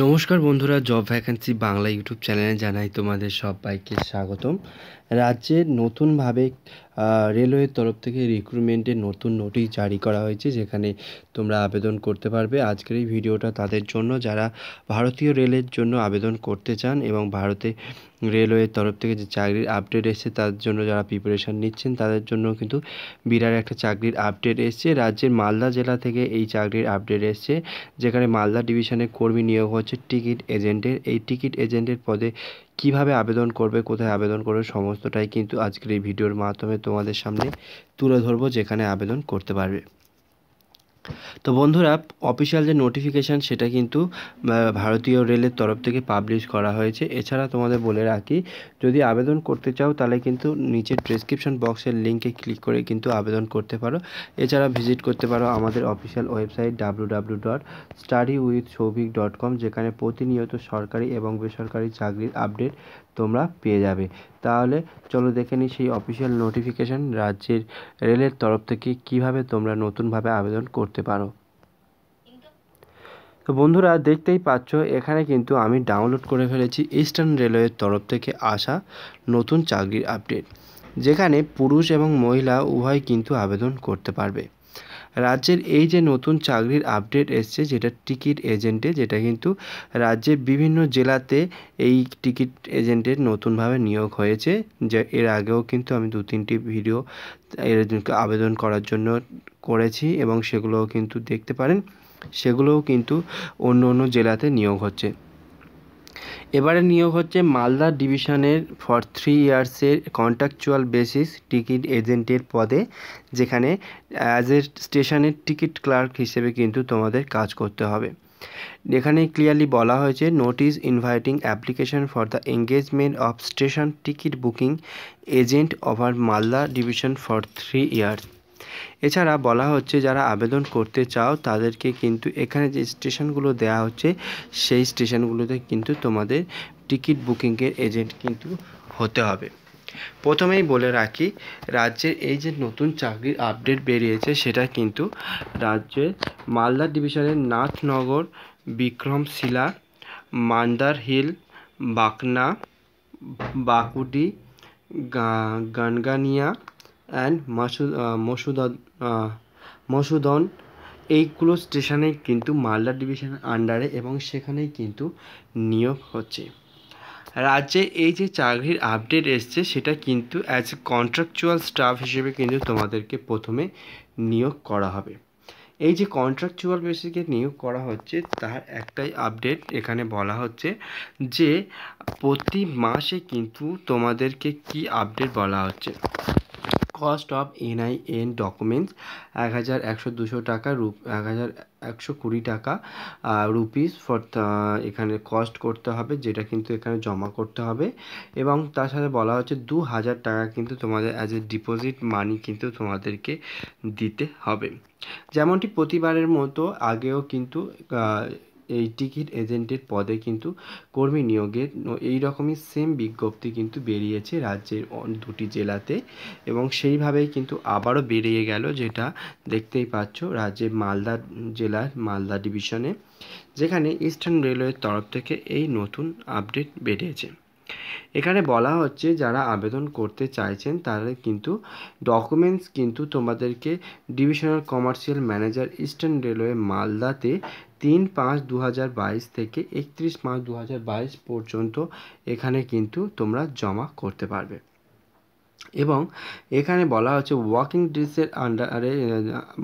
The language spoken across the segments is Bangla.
নমস্কার বন্ধুরা জব ভ্যাকেন্সি বাংলা ইউটিউব চ্যানেলে জানাই তোমাদের সবাইকে স্বাগতম রাজ্যে নতুনভাবে রেলওয়ের তরফ থেকে রিক্রুটমেন্টের নতুন নোটিশ জারি করা হয়েছে যেখানে তোমরা আবেদন করতে পারবে আজকের এই ভিডিওটা তাদের জন্য যারা ভারতীয় রেলের জন্য আবেদন করতে চান এবং ভারতে রেলওয়ের তরফ থেকে যে চাকরির আপডেট এসছে তার জন্য যারা প্রিপারেশান নিচ্ছেন তাদের জন্য কিন্তু বিরাট একটা চাকরির আপডেট এসছে রাজ্যের মালদা জেলা থেকে এই চাকরির আপডেট এসছে যেখানে মালদা ডিভিশনে কর্মী নিয়োগ হচ্ছে টিকিট এজেন্টের এই টিকিট এজেন্টের পদে কিভাবে আবেদন করবে কোথায় আবেদন করবে সমস্তটাই কিন্তু আজকের এই ভিডিওর মাধ্যমে তোমাদের সামনে তুলে ধরবো যেখানে আবেদন করতে পারবে তো বন্ধুরা অফিসিয়াল যে নোটিফিকেশান সেটা কিন্তু ভারতীয় রেলের তরফ থেকে পাবলিশ করা হয়েছে এছাড়া তোমাদের বলে রাখি যদি আবেদন করতে চাও তাহলে কিন্তু নিচের ডেসক্রিপশন বক্সের লিঙ্কে ক্লিক করে কিন্তু আবেদন করতে পারো এছাড়া ভিজিট করতে পারো আমাদের official website W W dot study with Souvik dot com যেখানে প্রতিনিয়ত সরকারি এবং বেসরকারি চাকরির আপডেট তোমরা পেয়ে যাবে তাহলে চলো দেখে নিই সেই অফিসিয়াল নোটিফিকেশান রাজ্যের রেলের তরফ থেকে কিভাবে তোমরা নতুনভাবে আবেদন করতে পারো তো বন্ধুরা দেখতেই পাচ্ছ এখানে কিন্তু আমি ডাউনলোড করে ফেলেছি ইস্টার্ন রেলওয়ের তরফ থেকে আসা নতুন চাকরির আপডেট যেখানে পুরুষ এবং মহিলা উভয় কিন্তু আবেদন করতে পারবে রাজ্যের এই যে নতুন চাকরির আপডেট এসছে যেটা টিকিট এজেন্টে যেটা কিন্তু রাজ্যের বিভিন্ন জেলাতে এই টিকিট এজেন্টের নতুনভাবে নিয়োগ হয়েছে যে এর আগেও কিন্তু আমি দু তিনটি ভিডিও এর আবেদন করার জন্য করেছি এবং সেগুলোও কিন্তু দেখতে পারেন সেগুলোও কিন্তু অন্য অন্য জেলাতে নিয়োগ হচ্ছে এবারে নিয়োগ হচ্ছে মালদা ডিভিশনের ফর থ্রি ইয়ার্সের কন্ট্রাকচুয়াল বেসিস টিকিট এজেন্টের পদে যেখানে অ্যাজ এ স্টেশনের টিকিট ক্লার্ক হিসেবে কিন্তু তোমাদের কাজ করতে হবে এখানে ক্লিয়ারলি বলা হয়েছে notice inviting application for the engagement of station ticket booking agent over Malda division for three years এছাড়া বলা হচ্ছে যারা আবেদন করতে চাও তাদেরকে কিন্তু এখানে যে স্টেশনগুলো দেয়া হচ্ছে সেই স্টেশনগুলোতে কিন্তু তোমাদের টিকিট বুকিংয়ের এজেন্ট কিন্তু হতে হবে প্রথমেই বলে রাখি রাজ্যের এই যে নতুন চাকরির আপডেট বেরিয়েছে সেটা কিন্তু রাজ্যের মালদা ডিভিশনের নাথনগর বিক্রমশিলা মান্দার হিল বাকনা বাকুডি গানগানিয়া অ্যান্ড মাসুদ মসুদন মসুদন এইগুলো স্টেশনে কিন্তু মালদা ডিভিশনের আন্ডারে এবং সেখানেই কিন্তু নিয়োগ হচ্ছে রাজ্যে এই যে চাকরির আপডেট এসছে সেটা কিন্তু অ্যাজ এ কন্ট্রাকচুয়াল স্টাফ হিসেবে কিন্তু তোমাদেরকে প্রথমে নিয়োগ করা হবে এই যে কন্ট্রাকচুয়াল বেসিসকে নিয়োগ করা হচ্ছে তার একটাই আপডেট এখানে বলা হচ্ছে যে প্রতি মাসে কিন্তু তোমাদেরকে কি আপডেট বলা হচ্ছে কস্ট অফ এনআইএন ডকুমেন্টস এক হাজার একশো দুশো টাকা রুপ এক হাজার একশো কুড়ি টাকা রুপিস ফর এখানে কস্ট করতে হবে যেটা কিন্তু এখানে জমা করতে হবে এবং তার সাথে বলা হচ্ছে দু হাজার টাকা কিন্তু তোমাদের অ্যাজ এ ডিপোজিট মানি কিন্তু তোমাদেরকে দিতে হবে যেমনটি প্রতিবারের মতো আগেও কিন্তু এই টিকিট এজেন্টের পদে কিন্তু কর্মী নিয়োগের এই রকমই সেম বিজ্ঞপ্তি কিন্তু বেরিয়েছে রাজ্যের দুটি জেলাতে এবং সেইভাবেই কিন্তু আবারও বেরিয়ে গেল যেটা দেখতেই পাচ্ছ রাজ্যের মালদা জেলার মালদা ডিভিশনে যেখানে ইস্টার্ন রেলওয়ের তরফ থেকে এই নতুন আপডেট বেরিয়েছে এখানে বলা হচ্ছে যারা আবেদন করতে চাইছেন তাদের কিন্তু ডকুমেন্টস কিন্তু তোমাদেরকে divisional commercial manager eastern railway মালদাতে তিন পাঁচ দু থেকে একত্রিশ পাঁচ দু পর্যন্ত এখানে কিন্তু তোমরা জমা করতে পারবে এবং এখানে বলা হচ্ছে ওয়ার্কিং ডেসের আন্ডারে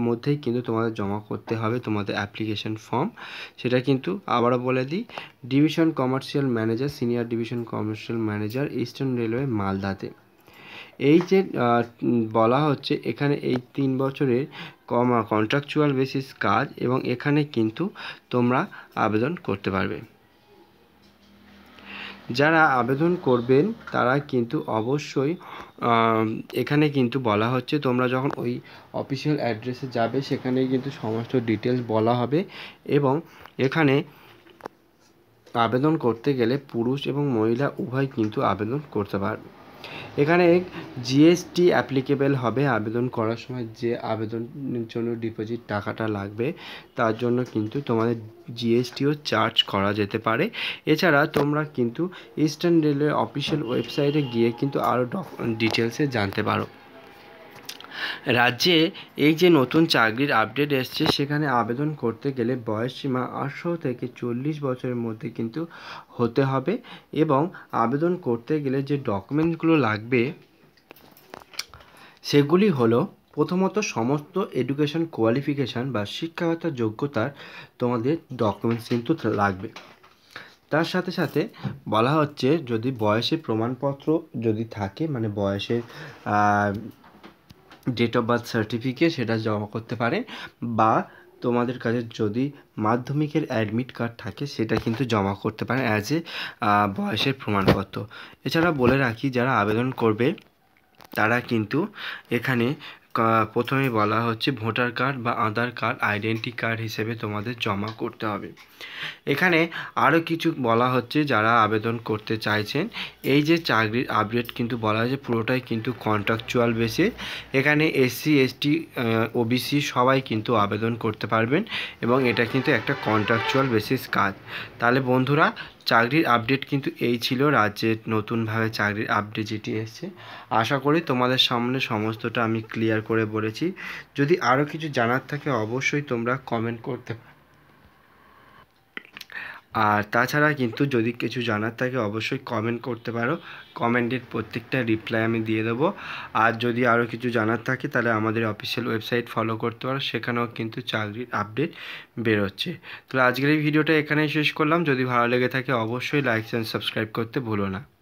মধ্যেই কিন্তু তোমাদের জমা করতে হবে তোমাদের অ্যাপ্লিকেশন ফর্ম সেটা কিন্তু আবারও বলে দিই division commercial manager senior division commercial manager eastern railway মালদাতে এই যে বলা হচ্ছে এখানে এই তিন বছরের কমা কন্ট্রাকচুয়াল বেসিস কাজ এবং এখানে কিন্তু তোমরা আবেদন করতে পারবে যারা আবেদন করবেন তারা কিন্তু অবশ্যই এখানে কিন্তু বলা হচ্ছে তোমরা যখন ওই অফিসিয়াল অ্যাড্রেসে যাবে সেখানে কিন্তু সমস্ত ডিটেলস বলা হবে এবং এখানে আবেদন করতে গেলে পুরুষ এবং মহিলা উভয় কিন্তু আবেদন করতে পারবে এখানে জিএসটি অ্যাপ্লিকেবেল হবে আবেদন করার সময় যে আবেদনের জন্য ডিপোজিট টাকাটা লাগবে তার জন্য কিন্তু তোমাদের জিএসটিও চার্জ করা যেতে পারে এছাড়া তোমরা কিন্তু ইস্টার্ন রেলওয়ে অফিসিয়াল ওয়েবসাইটে গিয়ে কিন্তু আরও ডিটেলসে জানতে পারো রাজ্যে এই যে নতুন চাকরির আপডেট এসছে সেখানে আবেদন করতে গেলে বয়স সীমা আটশো থেকে চল্লিশ বছরের মধ্যে কিন্তু হতে হবে এবং আবেদন করতে গেলে যে ডকুমেন্টসগুলো লাগবে সেগুলি হলো প্রথমত সমস্ত এডুকেশন কোয়ালিফিকেশান বা শিক্ষাগত যোগ্যতার তোমাদের ডকুমেন্টস কিন্তু লাগবে তার সাথে সাথে বলা হচ্ছে যদি বয়সের প্রমাণপত্র যদি থাকে মানে বয়সের ডেট অফ বার্থ সার্টিফিকেট সেটা জমা করতে পারেন বা তোমাদের কাছে যদি মাধ্যমিকের অ্যাডমিট কার্ড থাকে সেটা কিন্তু জমা করতে পারেন অ্যাজ এ বয়সের প্রমাণপত্র এছাড়া বলে রাখি যারা আবেদন করবে তারা কিন্তু এখানে প্রথমে বলা হচ্ছে ভোটার কার্ড বা আধার কার্ড আইডেন্টি কার্ড হিসেবে তোমাদের জমা করতে হবে এখানে আরও কিছু বলা হচ্ছে যারা আবেদন করতে চাইছেন এই যে চাকরির আপডেট কিন্তু বলা হয়েছে পুরোটাই কিন্তু কন্ট্রাকচুয়াল বেসে এখানে এসসি এসটি ওবিসি সবাই কিন্তু আবেদন করতে পারবেন এবং এটা কিন্তু একটা কন্ট্রাকচুয়াল বেসিস কাজ তাহলে বন্ধুরা চাকরির আপডেট কিন্তু এই ছিল রাজ্যের নতুনভাবে চাকরির আপডেট যেটি এসছে আশা করি তোমাদের সামনে সমস্তটা আমি ক্লিয়ার করে বলেছি যদি আরও কিছু জানার থাকে অবশ্যই তোমরা কমেন্ট করতে আর তাছাড়া কিন্তু যদি কিছু জানার থাকে অবশ্যই কমেন্ট করতে পারো কমেন্টের প্রত্যেকটা রিপ্লাই আমি দিয়ে দেবো আর যদি আরও কিছু জানার থাকে তাহলে আমাদের অফিসিয়াল ওয়েবসাইট ফলো করতে পারো সেখানেও কিন্তু চাকরির আপডেট বেরোচ্ছে তাহলে আজকের এই ভিডিওটা এখানেই শেষ করলাম যদি ভালো লেগে থাকে অবশ্যই লাইক অ্যান্ড সাবস্ক্রাইব করতে ভুলো না